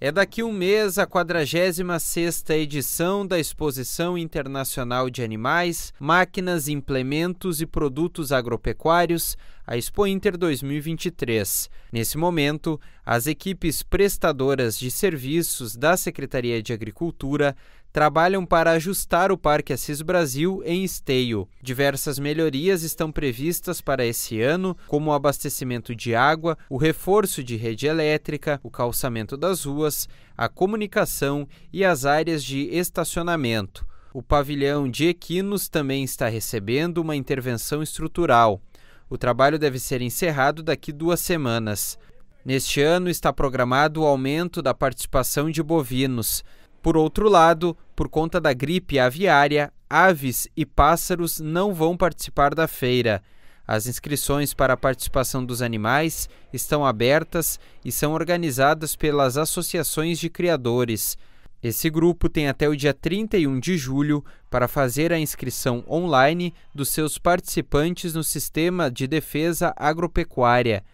É daqui um mês a 46ª edição da Exposição Internacional de Animais, Máquinas, Implementos e Produtos Agropecuários, a Expo Inter 2023. Nesse momento, as equipes prestadoras de serviços da Secretaria de Agricultura trabalham para ajustar o Parque Assis Brasil em esteio. Diversas melhorias estão previstas para esse ano, como o abastecimento de água, o reforço de rede elétrica, o calçamento das ruas, a comunicação e as áreas de estacionamento. O pavilhão de equinos também está recebendo uma intervenção estrutural. O trabalho deve ser encerrado daqui duas semanas. Neste ano está programado o aumento da participação de bovinos. Por outro lado, por conta da gripe aviária, aves e pássaros não vão participar da feira. As inscrições para a participação dos animais estão abertas e são organizadas pelas associações de criadores. Esse grupo tem até o dia 31 de julho para fazer a inscrição online dos seus participantes no Sistema de Defesa Agropecuária.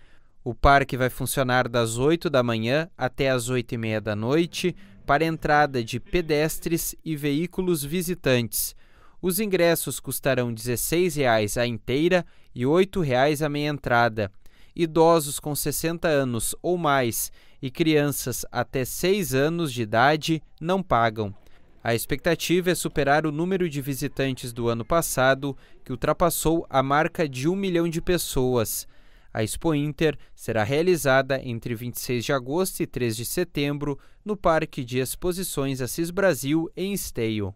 O parque vai funcionar das 8 da manhã até as 8 e meia da noite para entrada de pedestres e veículos visitantes. Os ingressos custarão R$ 16,00 a inteira e R$ 8,00 a meia entrada. Idosos com 60 anos ou mais e crianças até 6 anos de idade não pagam. A expectativa é superar o número de visitantes do ano passado, que ultrapassou a marca de 1 milhão de pessoas. A Expo Inter será realizada entre 26 de agosto e 3 de setembro no Parque de Exposições Assis Brasil, em Esteio.